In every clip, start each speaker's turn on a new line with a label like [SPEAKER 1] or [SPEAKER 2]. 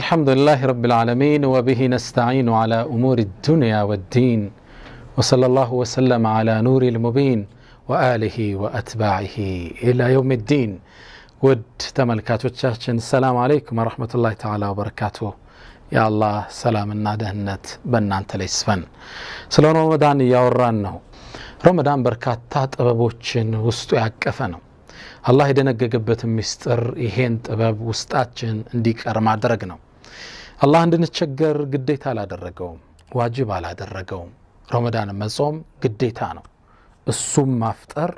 [SPEAKER 1] الحمد لله رب العالمين وبه نستعين على أمور الدنيا والدين وصلى الله وسلم على نور المبين وآله وأتباعه إلى يوم الدين ود تملكات وتشاشن السلام عليكم ورحمة الله تعالى وبركاته يا الله سلام النادهنت بنا أنت ليس فن سلام رمضان يا رمضان بركات تات أبوتشن وستو አላህ የደነገገበትን ምስጥር ይሄን ጥበብ ውስጣችን እንዲቀር ማድረግ ነው። አላህ እንድንቸገር ግዴታ አላደረገውም፣ ዋጅብ አላደረገውም። ረመዳን መጾም ግዴታ ነው። እሱም ማፍጠር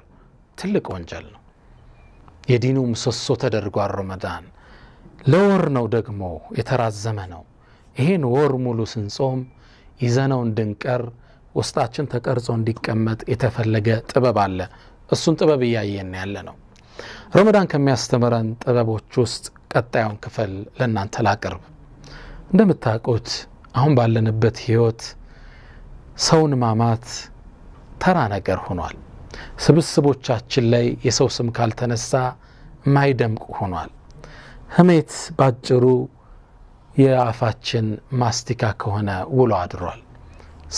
[SPEAKER 1] ትልቅ ወንጀል ነው። የዲኑ ምሰሶ ተደርጓል። ረመዳን ለወር ነው ደግሞ የተራዘመ ነው። ይሄን ወር ሙሉ ስንጾም ይዘነው እንድንቀር ውስጣችን ተቀርጾ እንዲቀመጥ የተፈለገ ጥበብ አለ። እሱን ጥበብ እያየን ያለ ነው። ረመዳን ከሚያስተምረን ጥበቦች ውስጥ ቀጣዩን ክፍል ለእናንተ ላቅርብ። እንደምታውቁት አሁን ባለንበት ህይወት ሰውን ማማት ተራ ነገር ሆኗል። ስብስቦቻችን ላይ የሰው ስም ካልተነሳ ማይደምቅ ሆኗል። ህሜት ባጭሩ የአፋችን ማስቲካ ከሆነ ውሎ አድሯል።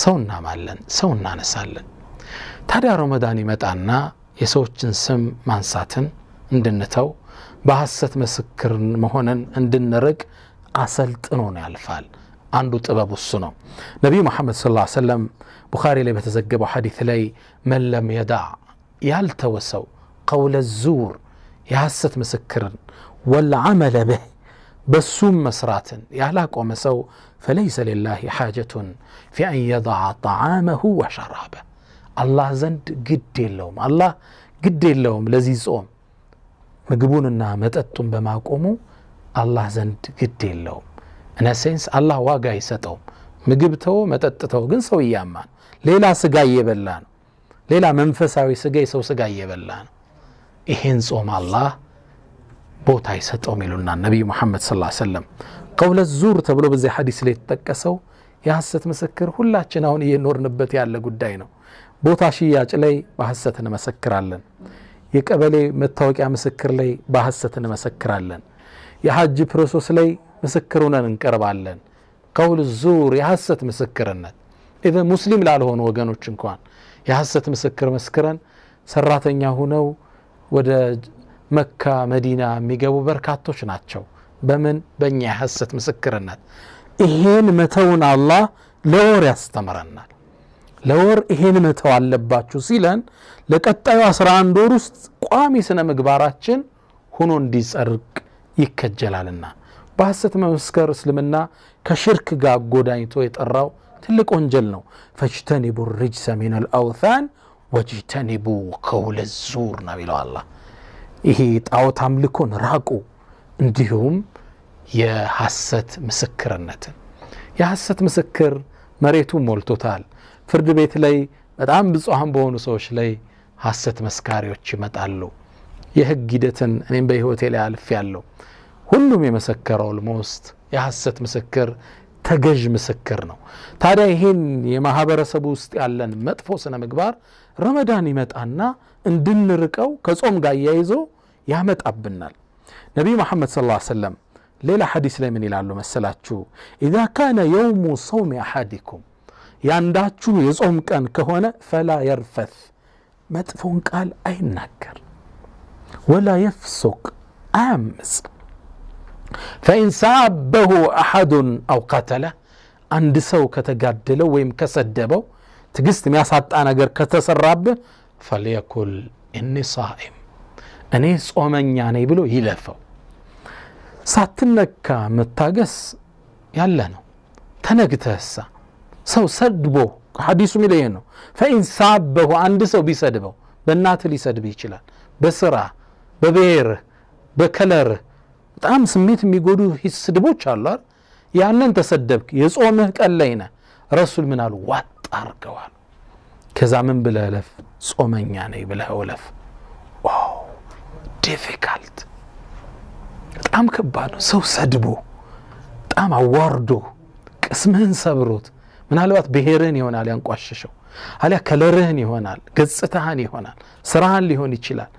[SPEAKER 1] ሰው እናማለን፣ ሰው እናነሳለን። ታዲያ ረመዳን ይመጣና የሰዎችን ስም ማንሳትን እንድንተው በሐሰት ምስክር መሆንን እንድንርቅ አሰልጥኖን ያልፋል አንዱ ጥበብ እሱ ነው ነቢዩ መሐመድ ስ ሰለም ቡኻሪ ላይ በተዘገበው ሐዲት ላይ መለም የዳ ያልተወሰው ቀውለ ዙር የሐሰት ምስክርን ወልዓመለ ብህ በሱም መስራትን ያላቆመ ሰው ፈለይሰ ሊላህ ሓጀቱን ፊ አን የضع طዓመሁ ወሸራበህ አላህ ዘንድ ግድ የለውም። አላህ ግድ የለውም ለዚህ ጾም ምግቡንና መጠጡን በማቆሙ አላህ ዘንድ ግድ የለውም። እነሴንስ አላህ ዋጋ አይሰጠውም። ምግብ ተው መጠጥ ተው፣ ግን ሰው እያማ ነው። ሌላ ስጋ እየበላ ነው። ሌላ መንፈሳዊ ስጋ የሰው ስጋ እየበላ ነው። ይሄን ጾም አላህ ቦታ አይሰጠውም ይሉና ነቢዩ መሐመድ ሰለላሁ ዐለይሂ ወሰለም ዙር ተብሎ በዚህ ሀዲስ ላይ የተጠቀሰው የሐሰት ምስክር ሁላችን አሁን እየኖርንበት ያለ ጉዳይ ነው። ቦታ ሽያጭ ላይ በሐሰት እንመሰክራለን። የቀበሌ መታወቂያ ምስክር ላይ በሐሰት እንመሰክራለን። የሐጅ ፕሮሰስ ላይ ምስክር ሆነን እንቀርባለን። ከውል ዙር የሐሰት ምስክርነት ኢዘ ሙስሊም ላልሆኑ ወገኖች እንኳን የሐሰት ምስክር መስክረን ሰራተኛ ሁነው ወደ መካ መዲና የሚገቡ በርካቶች ናቸው። በምን በእኛ የሐሰት ምስክርነት። ይሄን መተውን አላህ ለወር ያስተምረናል። ለወር ይሄን መተው አለባችሁ ሲለን ለቀጣዩ 11 ወር ውስጥ ቋሚ ስነ ምግባራችን ሆኖ እንዲጸርቅ ይከጀላልና በሐሰት መመስከር እስልምና ከሽርክ ጋር ጎዳኝቶ የጠራው ትልቅ ወንጀል ነው። ፈጅተኒቡ ርጅሰ ሚነል አውታን ወጅተኒቡ ከውለ ዙር ነው ይለው አላህ። ይሄ ጣዖት አምልኮን ራቁ፣ እንዲሁም የሐሰት ምስክርነትን። የሐሰት ምስክር መሬቱ ሞልቶታል። ፍርድ ቤት ላይ በጣም ብፁዓን በሆኑ ሰዎች ላይ ሀሰት መስካሪዎች ይመጣሉ። የህግ ሂደትን እኔም በሕይወቴ ላይ አልፍ ያለው ሁሉም የመሰከረው ልሞስት የሐሰት ምስክር ተገዥ ምስክር ነው። ታዲያ ይህን የማህበረሰቡ ውስጥ ያለን መጥፎ ስነ ምግባር ረመዳን ይመጣና እንድንርቀው ከጾም ጋር እያይዞ ያመጣብናል። ነቢይ መሐመድ ስለ ዐለይሂ ሌላ ሐዲስ ላይ ምን ይላሉ መሰላችሁ? ኢዛ ካነ የውሙ ሰውም አሓዲኩም ያንዳችሁ የጾም ቀን ከሆነ ፈላ የርፈት መጥፎን ቃል አይናገር፣ ወላ የፍሶቅ አያምፅ። ፈኢን ሳበሁ አሐዱን አው ቀተለ አንድ ሰው ከተጋደለው ወይም ከሰደበው ትግስት የሚያሳጣ ነገር ከተሰራብህ ፈልየኩል እኒ ሳኢም እኔ ጾመኛ ነኝ ብሎ ይለፈው። ሳትነካ መታገስ ያለ ነው። ተነግተህሳ ሰው ሰድቦ ሐዲሱ ሚለ ይህን ነው። ፈኢን ሳበሁ አንድ ሰው ቢሰድበው በእናት ሊሰድብ ይችላል። በስራ በብሔር በከለር በጣም ስሜት የሚጎዱ ስድቦች አሉ። ያንን ተሰደብክ፣ የጾምህ ቀለይ ነህ። ረሱል ምን አሉ? ዋጥ አርገዋል። ከዛ ምን ብለህ እለፍ? ጾመኛ ነኝ ብለህ እለፍ። ዲፊካልት በጣም ከባድ ነው። ሰው ሰድቦ በጣም አዋርዶ ቅስምህን ሰብሮት ምናልባት ብሔርህን ይሆናል ያንቋሸሸው፣ አሊያ ከለርህን ይሆናል፣ ገጽታህን ይሆናል፣ ስራህን ሊሆን ይችላል፣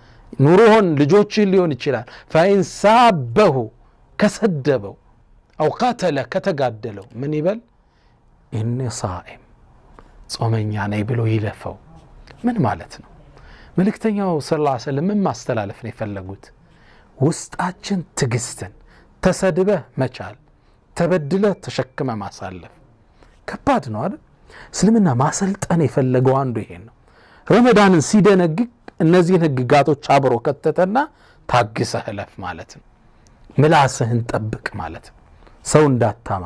[SPEAKER 1] ኑሮህን፣ ልጆችህን ሊሆን ይችላል። ፈኢንሳበሁ ከሰደበው፣ አው ቃተለ ከተጋደለው፣ ምን ይበል? ኢኒ ሳኢም ጾመኛ ነይ ብሎ ይለፈው። ምን ማለት ነው? መልእክተኛው ሰለላሁ ዐለይሂ ምን ማስተላለፍ ነው የፈለጉት? ውስጣችን ትግስትን ተሰድበህ መቻል፣ ተበድለ ተሸክመ ማሳለፍ ከባድ ነው አይደል? እስልምና ማሰልጠን የፈለገው አንዱ ይሄን ነው። ረመዳንን ሲደነግግ እነዚህን ህግጋቶች አብሮ ከተተና ታግሰህ እለፍ ማለት ነው። ምላስህን ጠብቅ ማለት ነው። ሰው እንዳታማ፣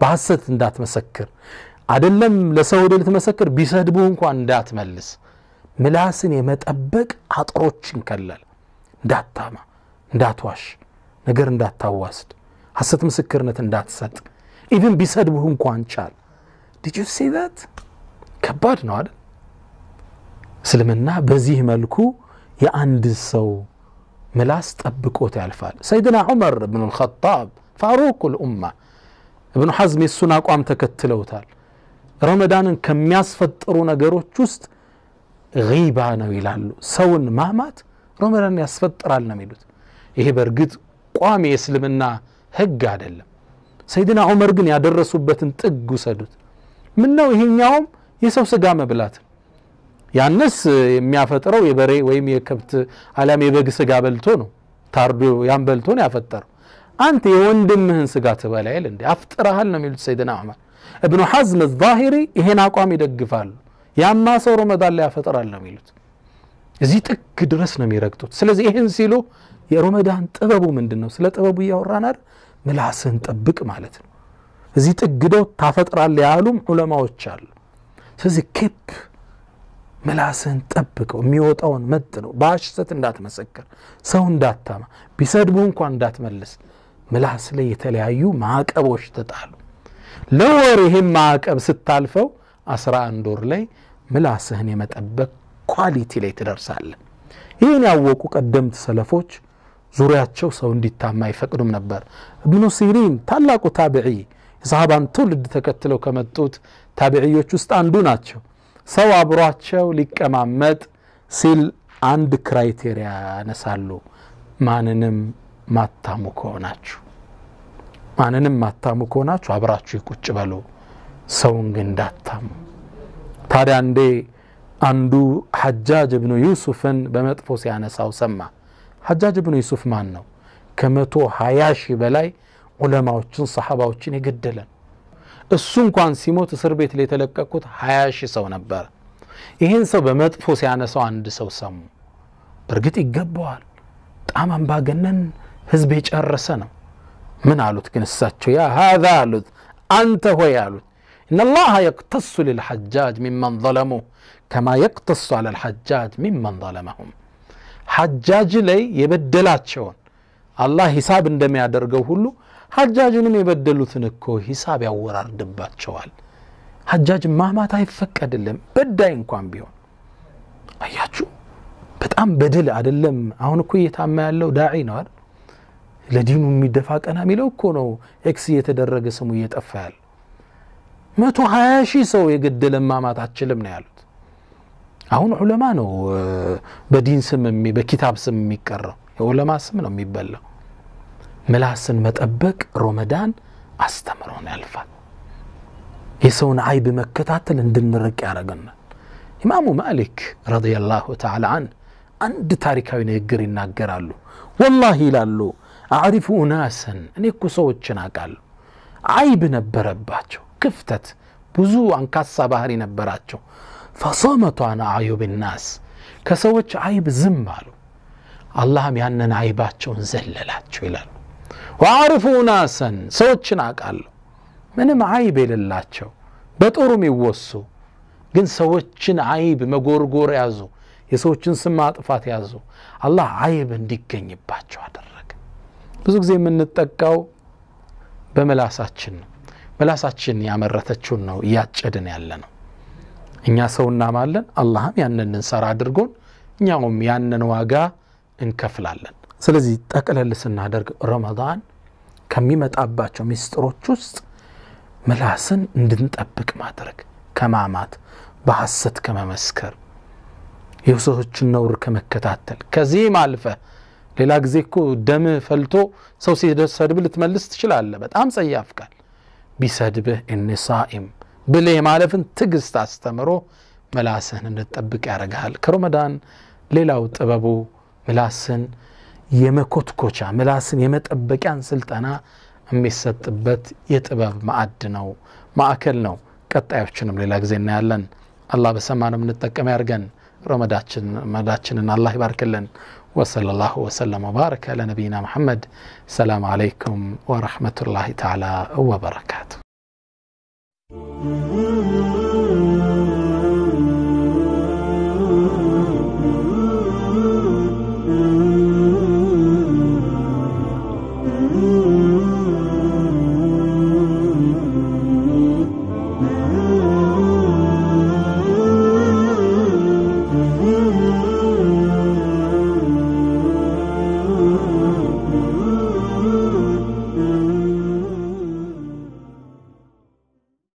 [SPEAKER 1] በሐሰት እንዳትመሰክር፣ አደለም ለሰው ወደ ልትመሰክር ቢሰድቡ እንኳ እንዳትመልስ። ምላስን የመጠበቅ አጥሮችን ከለል እንዳታማ፣ እንዳትዋሽ፣ ነገር እንዳታዋስድ፣ ሐሰት ምስክርነት እንዳትሰጥ፣ ኢቭን ቢሰድቡህ እንኳን ቻል ዲድ ዩ ሲ ዛት ከባድ ነው አይደል? እስልምና በዚህ መልኩ የአንድ ሰው ምላስ ጠብቆት ያልፋል። ሰይድና ዑመር ብን ልኸጣብ ፋሩቅ ልኡማ እብኑ ሐዝም የእሱን አቋም ተከትለውታል። ረመዳንን ከሚያስፈጥሩ ነገሮች ውስጥ ባ ነው ይላሉ። ሰውን ማማት ረመዳንን ያስፈጥራል ነው የሚሉት። ይሄ በእርግጥ ቋሚ የእስልምና ህግ አይደለም። ሰይድና ዑመር ግን ያደረሱበትን ጥግ ውሰዱት። ምን ነው ይሄኛውም የሰው ስጋ መብላት ያንስ የሚያፈጥረው የበሬ ወይም የከብት አሊያም የበግ ስጋ በልቶ ነው ታርዶ ያን በልቶ ነው ያፈጠረው። አንተ የወንድምህን ስጋ ትበላይል እንዴ አፍጥረሃል ነው የሚሉት ሰይድና ዑመር። እብኑ ሐዝም ዛሂሪ ይሄን አቋም ይደግፋሉ። ያማ ሰው ረመዳን ላይ ያፈጥራል ነው የሚሉት። እዚህ ጥግ ድረስ ነው የሚረግጡት። ስለዚህ ይህን ሲሉ የሮመዳን ጥበቡ ምንድን ነው? ስለ ጥበቡ እያወራናል። ምላስህን ጠብቅ ማለት ነው። እዚህ ጥግደው ታፈጥራለ ያሉም ዑለማዎች አሉ። ስለዚህ ኬፕ ምላስህን ጠብቀው፣ የሚወጣውን መጥ ነው። በአሽሰት እንዳትመሰክር፣ ሰው እንዳታማ፣ ቢሰድቡ እንኳን እንዳትመልስ። ምላስ ላይ የተለያዩ ማዕቀቦች ተጣሉ። ለወር ይህም ማዕቀብ ስታልፈው አስራ አንድ ወር ላይ ምላስህን የመጠበቅ ኳሊቲ ላይ ትደርሳለህ። ይህን ያወቁ ቀደምት ሰለፎች ዙሪያቸው ሰው እንዲታማ አይፈቅዱም ነበር። እብኑ ሲሪን ታላቁ ታብዒ የሰሃባን ትውልድ ተከትለው ከመጡት ታቢዕዮች ውስጥ አንዱ ናቸው። ሰው አብሯቸው ሊቀማመጥ ሲል አንድ ክራይቴሪያ ያነሳሉ። ማንንም ማታሙ ከሆናችሁ ማንንም ማታሙ ከሆናችሁ አብራችሁ ይቁጭ በሉ፣ ሰውን ግን እንዳታሙ። ታዲያ እንዴ አንዱ ሐጃጅ እብኑ ዩሱፍን በመጥፎ ሲያነሳው ሰማ። ሐጃጅ እብኑ ዩሱፍ ማን ነው? ከመቶ ሀያ ሺህ በላይ علماء وشن صحابة وشن يقدلن السن كان سيموت سر بيت اللي تلقى كوت حياش يسوى نبار يهين سو بمات فوس يعني سو عند سو سمو برقيت يقبوال تعمل باقنن هزبيج الرسنة من عالوت كن الساتشو يا هذا عالوت أنت هو يا عالوت إن الله يقتص للحجاج ممن ظلموه كما يقتص على الحجاج ممن ظلمهم حجاج لي يبدلات شون الله حساب اندمي يدرقوه له ሀጃጅንም የበደሉትን እኮ ሂሳብ ያወራርድባቸዋል። ሐጃጅ ማማት አይፈቀድልም፣ በዳይ እንኳን ቢሆን አያችሁ። በጣም በድል አይደለም። አሁን እኮ እየታማ ያለው ዳዒ ነው ለዲኑ የሚደፋ ቀና የሚለው እኮ ነው። ኤክስ እየተደረገ ስሙ እየጠፋ ያለ መቶ ሀያ ሺህ ሰው የገደለ ማማት አችልም ነው ያሉት። አሁን ዑለማ ነው በዲን ስም በኪታብ ስም የሚቀረው፣ የዑለማ ስም ነው የሚበላው። ምላስን መጠበቅ ሮመዳን አስተምሮን ያልፋል። የሰውን አይብ መከታተል እንድንርቅ ያደረገናል። ኢማሙ ማሊክ ረዲየላሁ ተዓላ አን አንድ ታሪካዊ ንግግር ይናገራሉ። ወላሂ ይላሉ አዕሪፉ ኡናሰን፣ እኔ እኮ ሰዎችን አውቃለሁ። አይብ ነበረባቸው፣ ክፍተት፣ ብዙ አንካሳ ባህሪ ነበራቸው። ፈሶመቱ አን አዩብ ናስ፣ ከሰዎች አይብ ዝም አሉ። አላህም ያንን አይባቸውን ዘለላቸው ይላሉ። ወአዕሪፉ ናሰን ሰዎችን አውቃለሁ ምንም አይብ የሌላቸው በጥሩ የሚወሱ ግን ሰዎችን አይብ መጎርጎር ያዙ የሰዎችን ስም ማጥፋት ያዙ አላህ አይብ እንዲገኝባቸው አደረገ ብዙ ጊዜ የምንጠቃው በመላሳችን ነው መላሳችን ያመረተችውን ነው እያጨድን ያለ ነው እኛ ሰው እናማለን አላህም ያንን እንሰራ አድርጎን እኛውም ያንን ዋጋ እንከፍላለን ስለዚህ ጠቅለል ስናደርግ ረመዳን ከሚመጣባቸው ሚስጥሮች ውስጥ ምላስን እንድንጠብቅ ማድረግ፣ ከማማት፣ በሐሰት ከመመስከር፣ የሰዎችን ነውር ከመከታተል ከዚህም አልፈ ሌላ ጊዜ እኮ ደም ፈልቶ ሰው ሲሰድብ ልትመልስ ትችላለ በጣም ጸያፍ ቃል ቢሰድብህ እኔሳኢም ብሌ ማለፍን ትግስት አስተምሮ ምላስህን እንድጠብቅ ያደርግሃል። ከሮመዳን ሌላው ጥበቡ ምላስን የመኮትኮቻ ምላስን የመጠበቂያን ስልጠና የሚሰጥበት የጥበብ ማዕድ ነው ማዕከል ነው። ቀጣዮችንም ሌላ ጊዜ እናያለን። አላህ በሰማነው የምንጠቀም ያድርገን። ረመዳችንን አላህ ይባርክልን። ወሰለላሁ ወሰለም ወባረከ ለነቢይና መሐመድ። ሰላም አለይኩም ወረሕመቱላሂ ተዓላ ወበረካቱ።